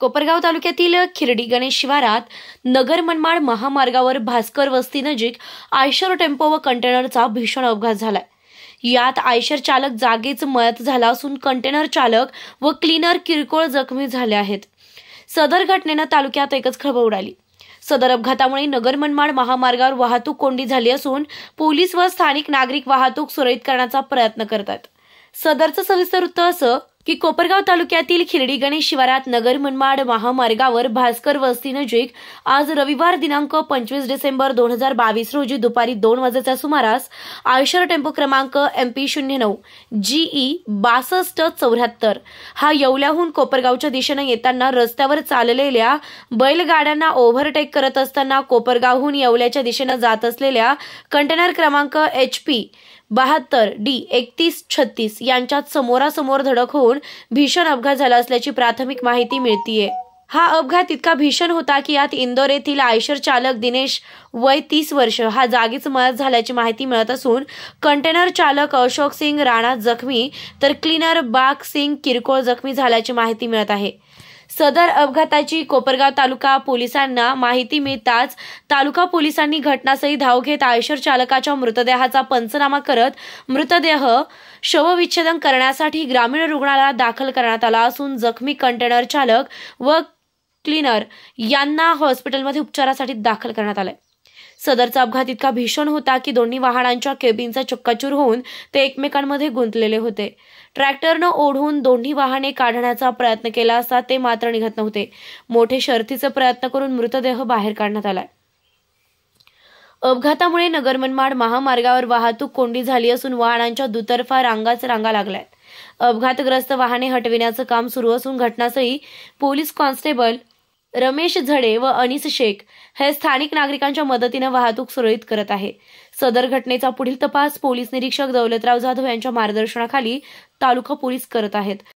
कोपरगाव तालुक्यातील खिरडी गणेश शिवारात नगर मनमाड महामार्गावर भास्कर वस्ती नजिक आयशर टेम्पो व कंटेनरचा भीषण अपघात झालाय यात आयशर चालक जागीच मयत झाला असून कंटेनर चालक व क्लीनर किरकोळ जखमी झाले आहेत सदर घटनेनं तालुक्यात एकच खळबळ उडाली सदर अपघातामुळे नगर मनमाड महामार्गावर वाहतूक कोंडी झाली असून पोलीस व स्थानिक नागरिक वाहतूक सुरळीत करण्याचा प्रयत्न करतात सदरचं सविस्तर वृत्त असं की कोपरगाव तालुक्यातील खिरडी गणेश शिवारात नगर मनमाड महामार्गावर भास्कर वस्ती नजीक आज रविवार दिनांक पंचवीस डिसेंबर दोन हजार बावीस रोजी दुपारी दोन वाजेच्या सुमारास आयशर टेम्पो क्रमांक एमपी शून्य नऊ जीई बासष्ट चौऱ्याहत्तर हा येवल्याहून कोपरगावच्या दिशेनं येताना रस्त्यावर चाललेल्या बैलगाड्यांना ओव्हरटेक करत असताना कोपरगावहून येवल्याच्या दिशेनं जात असलेल्या कंटेनर क्रमांक एच पी बहात्तर डी एकतीस छत्तीस यांच्यात समोरासमोर धडक होऊन भीषण अपघात झाला असल्याची प्राथमिक माहिती मिळतीये हा अपघात इतका भीषण होता की यात इंदोर येथील आयशर चालक दिनेश वय तीस वर्ष हा जागीच मदत झाल्याची माहिती मिळत असून कंटेनर चालक अशोक सिंग राणा जखमी तर क्लीनर बाग सिंग किरकोळ जखमी झाल्याची माहिती मिळत आहे सदर अपघाताची कोपरगाव तालुका पोलिसांना माहिती मिळताच तालुका पोलिसांनी घटनास्थळी धाव घेत आयशर चालकाच्या मृतदेहाचा पंचनामा करत मृतदेह शवविच्छेदन करण्यासाठी ग्रामीण रुग्णालयात दाखल करण्यात आला असून जखमी कंटेनर चालक व क्लिनर यांना हॉस्पिटलमध्ये उपचारासाठी दाखल करण्यात आलं सदरचा अपघात इतका भीषण होता की दोन्ही वाहनांच्या केबिनचा चक्काचूर होऊन ते एकमेकांमध्ये गुंतलेले होते ट्रॅक्टरनं ओढून दोन्ही वाहने काढण्याचा प्रयत्न केला असता ते मात्र निघत नव्हते मोठे शर्थीचे प्रयत्न करून मृतदेह बाहेर काढण्यात आलाय अपघातामुळे नगरमनमाड महामार्गावर वाहतूक कोंडी झाली असून वाहनांच्या दुतर्फा रांगाच रांगा लागल्यात अपघातग्रस्त वाहने हटविण्याचं काम सुरू असून घटनास्थळी पोलीस कॉन्स्टेबल रमेश झडे व अनिस शेख हे स्थानिक नागरिकांच्या मदतीने वाहतूक सुरळीत करत आहे सदर घटनेचा पुढील तपास पोलीस निरीक्षक दौलतराव जाधव यांच्या मार्गदर्शनाखाली तालुका पोलीस करत आहेत